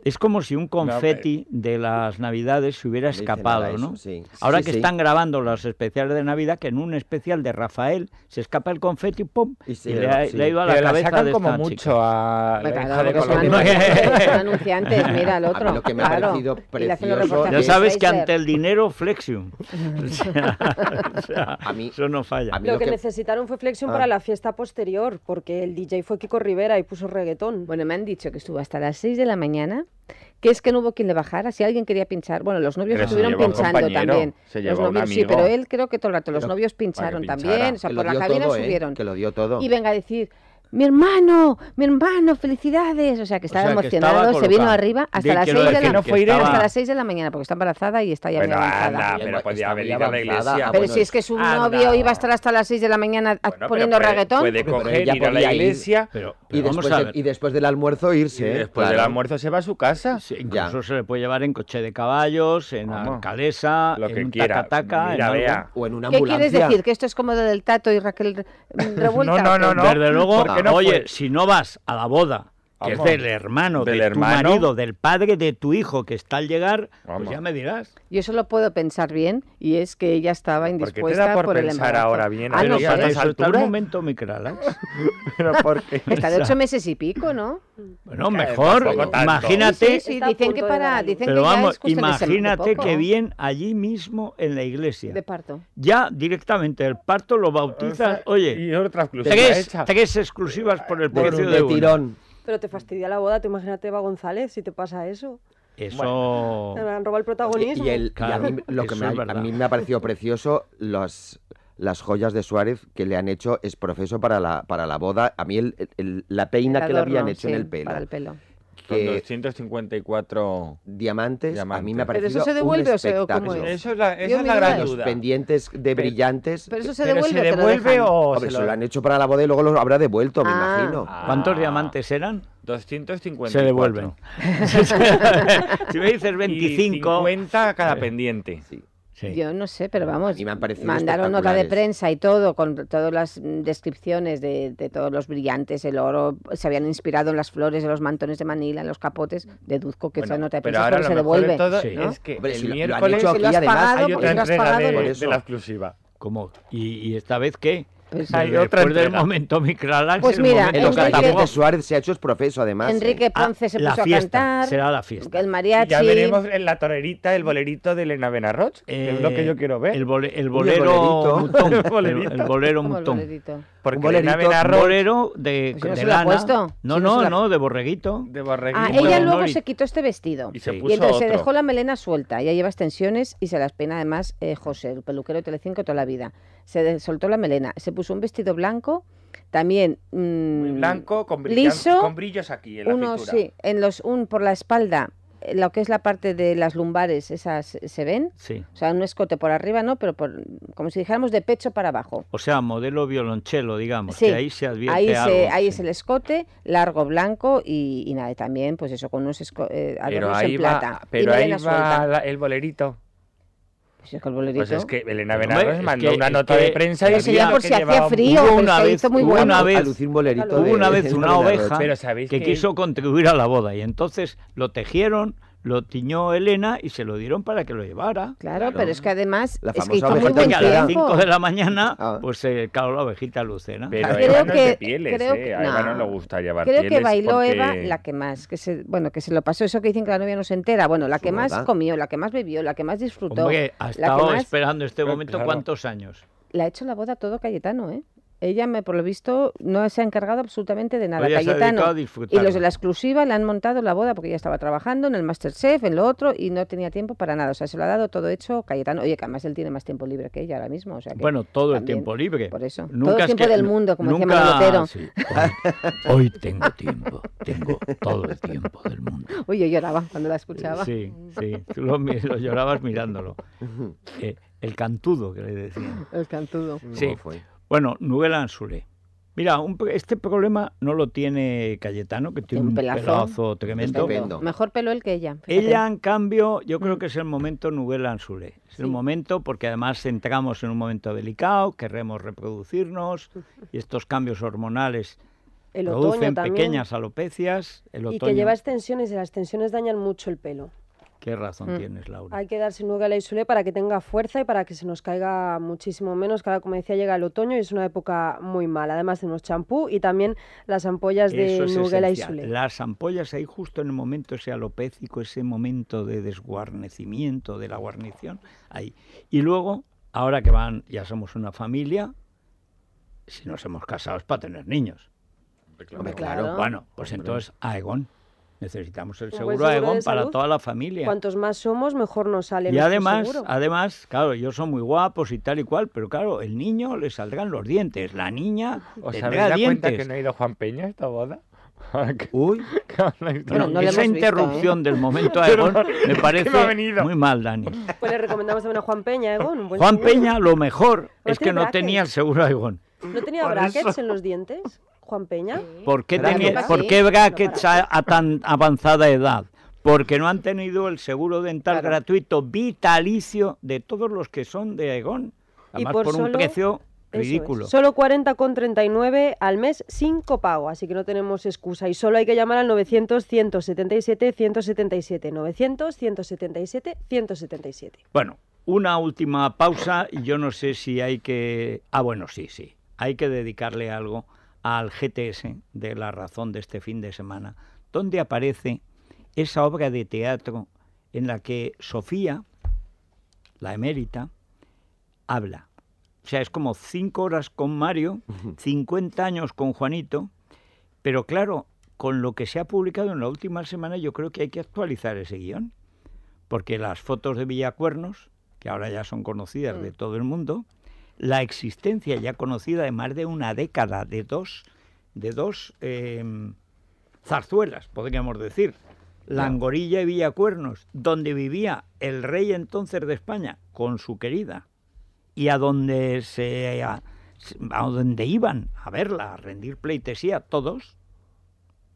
Es como si un confeti de las Navidades se hubiera escapado, ¿no? Ahora que están grabando los especiales de Navidad, que en un especial de Rafael se escapa el confeti ¡pum! y, le, ha, ido a la cabeza de esta como mucho a antes, mira otro. lo que me ha parecido precioso. Ya sabes que ante el dinero, flexium. eso no falla. lo, que, necesitaron fue flexium ah. para la fiesta posterior, porque el DJ fue Kiko Rivera y puso reggaetón. Bueno, me han dicho que estuvo hasta las 6 de la mañana que es que no hubo quien le bajara, si alguien quería pinchar, bueno, los novios estuvieron pinchando también. sí, pero él creo que todo el rato, los novios pincharon también, o sea, por la cabina ¿eh? subieron. que lo dio todo. Y venga a decir, mi hermano, mi hermano, felicidades. O sea, que estaba emocionado, se vino arriba hasta, las, 6 de la, no fue hasta las 6 de la mañana, porque está embarazada y está ya bueno, pero pues, podía a la iglesia. Pero si es que su novio iba a estar hasta las 6 de la mañana poniendo reggaetón. Puede coger, ir a la iglesia y, después del almuerzo irse. ¿eh? después del almuerzo se va a su casa. incluso se le puede llevar en coche de caballos, en alcaldesa, en un tacataca, o en una ambulancia. ¿Qué quieres decir? ¿Que esto es como del Tato y Raquel Revuelta? No, no, no. Desde luego Oye, si no vas a la boda que es del hermano, del de tu marido, del padre de tu hijo, que está al llegar, pues ya me dirás. Yo solo puedo pensar bien, y es que ella estaba indispuesta ¿Por el te da por, por pensar ahora bien? Ah, no, a eso está momento, Micralax. Pero Está de ocho meses y pico, ¿no? Bueno, mejor, imagínate... Sí, dicen que para... Dicen pero que ya imagínate que bien allí mismo en la iglesia. De parto. Ya directamente, el parto lo bautizas, oye... Y otra exclusiva tres, exclusivas por el precio de, de tirón. Pero te mm. fastidia la boda, te imagínate Eva González si te pasa eso. Eso. Me han robado el protagonismo. Y, a mí, lo me ha, parecido precioso los, las joyas de Suárez que le han hecho es profeso para la, para la boda. A mí el, la peina que le habían hecho en el pelo. el pelo. Con 254 diamantes, a mí me ha parecido ¿Pero eso se devuelve o se, es? Eso es la, esa la gran duda. Los pendientes de brillantes. ¿Pero eso se devuelve, se devuelve o, se, lo... han hecho para la boda y luego los habrá devuelto, me ah. imagino. ¿Cuántos diamantes eran? 254. Se devuelven. si me dices 25... Y 50 cada pendiente. Sí. Yo no sé, pero vamos, me mandaron nota de prensa y todo, con todas las descripciones de, de, todos los brillantes, el oro, se habían inspirado en las flores, en los mantones de Manila, en los capotes, deduzco que bueno, esa nota de prensa pero ahora se devuelve. Todo ¿no? es que Hombre, el si miércoles lo han hecho aquí, además, pagado, hay pues otra entrega de, de, la pues exclusiva. ¿Cómo? ¿Y, y esta vez qué? Pues hay eh, otra del momento Micralax. Pues el Enrique, Suárez se ha hecho es profeso, además. Enrique eh. Ponce ah, se puso a cantar. Será la fiesta. Ya veremos en la torerita el bolerito de Elena Benarroch, es lo que yo eh, quiero ver. El, bolero, el bolero mutón. el, bolerito. el bolero mutón. Porque bolerito, Elena Benarroch... bolero de, pues no de lana. no, no, no, de borreguito. De borreguito. Ah, ella luego se quitó este vestido. Y, se puso y entonces se dejó la melena suelta. Ya lleva extensiones y se las pena además José, el peluquero de Telecinco toda la vida se soltó la melena, se puso un vestido blanco, también mm, blanco con, liso, con brillos aquí en uno, Sí, en los un por la espalda eh, lo que es la parte de las lumbares, esas eh, se ven. O sea, un escote por arriba, ¿no? Pero por, como si dijéramos de pecho para abajo. O sea, modelo violonchelo, digamos. Que ahí se advierte ahí, algo, ahí es el escote, largo, blanco y, nada, también, pues eso, con unos eh, adornos en plata. Pero ahí va el bolerito es bolerito... Pues es que Elena Benares pues, mandó una nota de prensa y se por si hacía frío, una vez, muy hubo una vez una oveja que quiso contribuir a la boda y entonces lo tejieron lo tiñó Elena y se lo dieron para que lo llevara. Claro, pero es que además la es que a las 5 de la mañana, ah. pues se eh, la ovejita lucena. Pero creo Eva no que, es de pieles, eh, a Eva no, le gusta llevar Creo que bailó Eva la que más, que se, bueno, que se lo pasó, eso que dicen que la novia no se entera, bueno, la que más comió, la que más bebió, la que más disfrutó. Hombre, ha estado esperando este momento cuántos años. La ha hecho la boda todo Cayetano, ¿eh? Ella, me, por lo visto, no se ha encargado absolutamente de nada. Pues Cayetano y los de la exclusiva le han montado la boda porque ella estaba trabajando en el Masterchef, en lo otro, y no tenía tiempo para nada. O sea, se lo ha dado todo hecho Cayetano. Oye, que además él tiene más tiempo libre que ella ahora mismo. sea, bueno, todo el tiempo libre. Por eso. todo el tiempo del mundo, como decía Hoy, tengo tiempo. Tengo todo el tiempo del mundo. Oye, yo lloraba cuando la escuchaba. Sí, sí. Tú lo, llorabas mirándolo. Eh, el cantudo, que le decía El cantudo. Sí. Fue? Bueno, Nouvelle Ansule. Mira, este problema no lo tiene Cayetano, que tiene un, un pelazo tremendo. Mejor pelo él que ella. Ella, en cambio, yo creo mm. que es el momento Nouvelle Ansule. Es el momento porque además entramos en un momento delicado, queremos reproducirnos y estos cambios hormonales producen pequeñas alopecias. Y que llevas extensiones, y las extensiones dañan mucho el pelo. Qué razón mm. tienes, Laura. Hay que darse Nugela a la para que tenga fuerza y para que se nos caiga muchísimo menos. Claro, como decía, llega el otoño y es una época muy mala. Además tenemos champú y también las ampollas de Nugela Las ampollas ahí justo en el momento ese alopécico, ese momento de desguarnecimiento de la guarnición, ahí. Y luego, ahora que van, ya somos una familia, si nos hemos casado es para tener niños. Claro. claro. Bueno, pues entonces, Aegon. Necesitamos el seguro, Aegon para toda la familia. Cuantos más somos, mejor nos sale. Y además, además, claro, ellos son muy guapos y tal y cual, pero claro, el niño le saldrán los dientes, la niña ¿Os tendrá dientes. cuenta que no ha ido Juan Peña a esta boda? Uy, esa interrupción ¿eh? del momento Aegon me parece muy mal, Dani. Pues le recomendamos a a Juan Peña, Aegon Juan Peña, lo mejor es que no tenía el seguro Aegon ¿No tenía brackets en los dientes? Juan Peña. ¿Por qué, ¿por brackets a, tan avanzada edad? porque no han tenido el seguro dental gratuito vitalicio de todos los que son de Aegon. Además, y por, un precio ridículo. solo 40,39 al mes sin copago, así que no tenemos excusa. Y solo hay que llamar al 900-177-177. 900-177-177. Bueno, una última pausa. Yo no sé si hay que... Ah, bueno, sí, sí. Hay que dedicarle algo al GTS de la razón de este fin de semana, donde aparece esa obra de teatro en la que Sofía, la emérita, habla. O sea, es como cinco horas con Mario, 50 años con Juanito, pero claro, con lo que se ha publicado en la última semana yo creo que hay que actualizar ese guión, porque las fotos de Villacuernos, que ahora ya son conocidas de mm. todo el mundo, la existencia ya conocida de más de una década de dos, de dos em, zarzuelas, podríamos decir, Langorilla y Villacuernos, donde vivía el rey entonces de España con su querida, y a donde, se, donde iban a verla, a rendir pleitesía todos,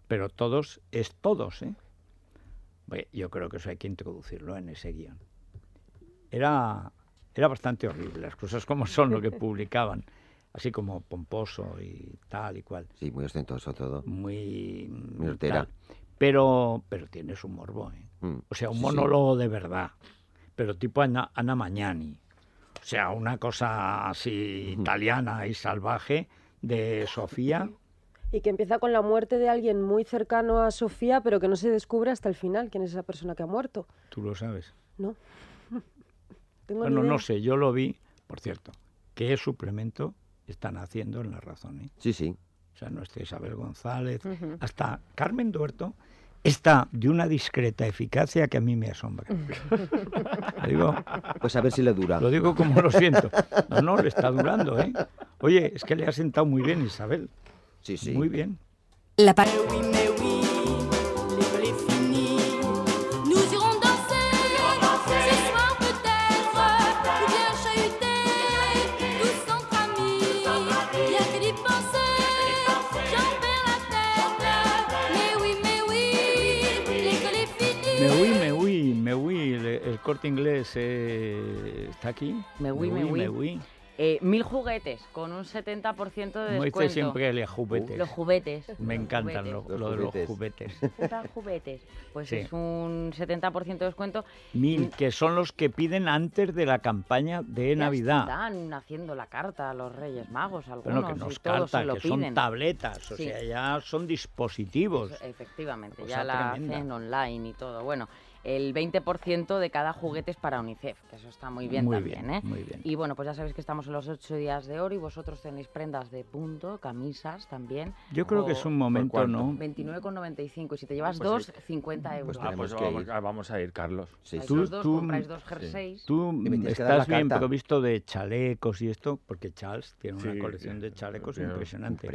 pero todos es todos, ¿eh? Yo creo que eso hay que introducirlo en ese guión. Era era bastante horrible, las cosas como son lo que publicaban, así como pomposo y tal y cual. Sí, muy ostentoso todo. Muy... muy hortera. Pero, pero tiene su morbo, ¿eh? Mm, o sea, un monólogo de verdad, pero tipo Ana, Ana, Magnani. O sea, una cosa así italiana y salvaje de Sofía y que empieza con la muerte de alguien muy cercano a Sofía, pero que no se descubre hasta el final quién es esa persona que ha muerto. ¿Tú lo sabes? No bueno, no sé, yo lo vi, por cierto, qué suplemento están haciendo en La Razón. Eh? Sí, sí. O sea, nuestra Isabel González, hasta Carmen Duerto, está de una discreta eficacia que a mí me asombra. pues a ver si le dura. Lo digo como lo siento. No, no, le está durando, ¿eh? Oye, es que le ha sentado muy bien Isabel. Sí, sí. Muy bien. La corte inglés eh, está aquí. Me voy, me voy. Eh, mil juguetes con un 70% de descuento. Como dice siempre, los juguetes. Los juguetes. Me encantan los, los, los juguetes. juguetes. Pues es un 70% de descuento. Mil, mm. que son los que piden antes de la campaña de Navidad. Están haciendo la carta a los Reyes Magos, algunos. Bueno, que no que son tabletas, o sea, ya son dispositivos. efectivamente, ya la hacen online y todo. Bueno el 20% de cada juguete es para UNICEF, que eso está muy bien también. ¿eh? Y bueno, pues ya sabéis que estamos en los 8 días de oro y vosotros tenéis prendas de punto, camisas también. Yo creo que es un momento, ¿no? 29,95 y si te llevas pues dos, 50 pues euros. Ah, pues vamos, a ir, Carlos. Tú, dos jerseys. Tú estás bien provisto de chalecos y esto, porque Charles tiene una colección de chalecos impresionante.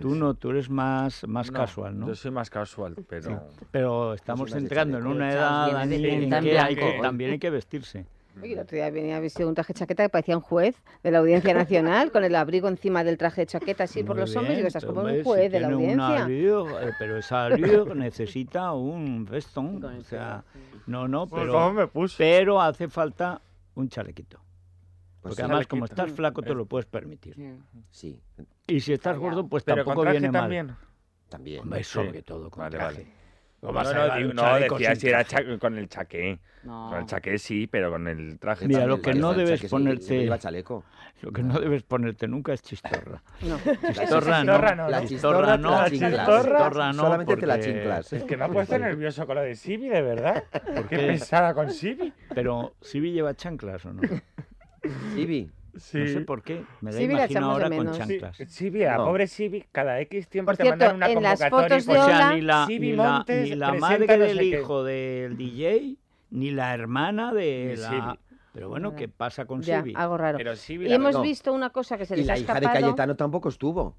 Tú no, tú eres más, más casual, ¿no? Yo soy más casual, pero... Pero estamos entrando en una edad también, hay que, vestirse. el otro día venía vestido un traje chaqueta que parecía un juez de la Audiencia Nacional, con el abrigo encima del traje de chaqueta, así por los hombres, y que estás como un juez de la Audiencia. Eh, pero ese abrigo necesita un vestón, o sea, no, no, pero, pero hace falta un chalequito. Pues Porque además, como estás flaco, te lo puedes permitir. Sí. Y si estás gordo, pues tampoco viene también. mal. También. sobre todo con no, no, no, decía si era con el chaqué. No. Con el chaqué sí, pero con el traje. Mira, lo que no debes ponerte. chaleco. Lo que no debes ponerte nunca es chistorra. No. Chistorra no. La chistorra no. La chistorra no. Solamente te la chinclas. Es que me ha puesto nervioso con lo de Sibi, de verdad. ¿Por qué con Sibi? Pero, ¿Sibi lleva chanclas o no? Sibi. No sé por qué. Me la imagino ahora con chanclas. Civi, no. pobre Sibi cada X tiempo te mandan una convocatoria. Las fotos pues, ni la, ni la, ni la madre del hijo del DJ, ni la hermana de la... Pero bueno, ¿qué pasa con Sibi? Algo raro. y hemos visto una cosa que se les y la hija de Cayetano tampoco estuvo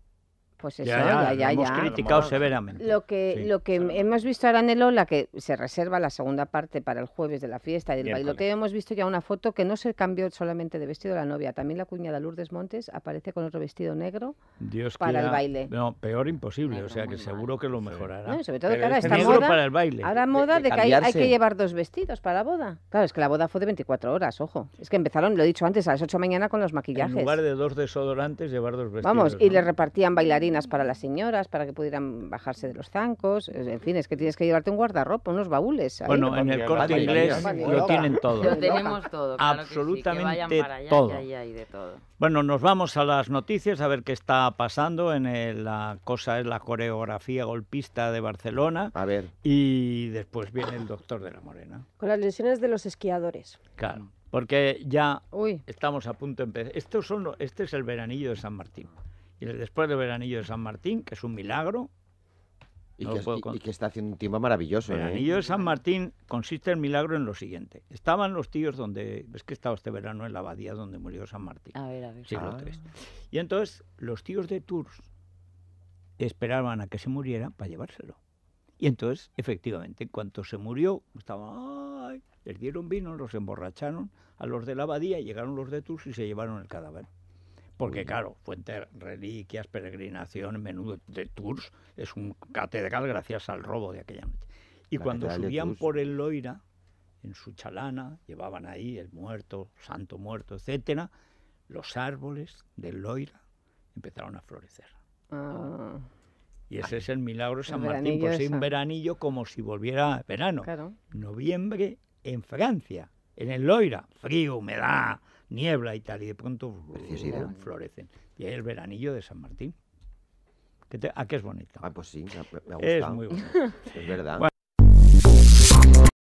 pues eso, ya, ya, ya. Hemos criticado severamente. Lo que, lo que hemos visto ahora en el Ola, que se reserva la segunda parte para el jueves de la fiesta y del lo que hemos visto ya una foto que no se cambió solamente de vestido la novia, también la cuñada Lourdes Montes aparece con otro vestido negro para el baile. No, peor imposible, o sea que seguro que lo mejorará. No, sobre todo que ahora está moda, para ahora moda de, que hay, que llevar dos vestidos para la boda. Claro, es que la boda fue de 24 horas, ojo. Es que empezaron, lo he dicho antes, a las 8 de la mañana con los maquillajes. En lugar de dos desodorantes, llevar dos vestidos. Vamos, y le repartían bailarines para las señoras, para que pudieran bajarse de los zancos. En fin, es que tienes que llevarte un guardarropa, unos baúles. Bueno, en el corte inglés lo tienen todo. Lo tenemos todo. Claro Absolutamente todo. Bueno, nos vamos a las noticias a ver qué está pasando en la cosa es la coreografía golpista de Barcelona. A ver. Y después viene el doctor de la Morena. Con las lesiones de los esquiadores. Claro, porque ya estamos a punto de empezar. son, este es el veranillo de San Martín. Y después del veranillo de San Martín, que es un milagro. Y, que, está haciendo un tiempo maravilloso. ¿eh? El anillo de San Martín consiste el milagro en lo siguiente. Estaban los tíos donde, es que he este verano en la abadía donde murió San Martín. A ver, a ver. Ah. Y entonces los tíos de Tours esperaban a que se muriera para llevárselo. Y entonces, efectivamente, en cuanto se murió, estaban, les dieron vino, los emborracharon a los de la abadía, llegaron los de Tours y se llevaron el cadáver. Porque claro, Fuente Reliquias, Peregrinación, Menudo de Tours, es un catedral gracias al robo de aquella noche. Y cuando subían por el Loira, en su chalana, llevaban ahí el muerto, santo muerto, etcétera, los árboles del Loira empezaron a florecer. Ah. Y ese es el milagro de San Martín, por un veranillo como si volviera verano. Noviembre en Francia, en el Loira, frío, humedad, niebla y tal, y de pronto uh, florecen. Y ahí el veranillo de San Martín. ¿A ah, qué es bonito? Ah, pues sí, me ha gustado. Es muy bonito. es verdad.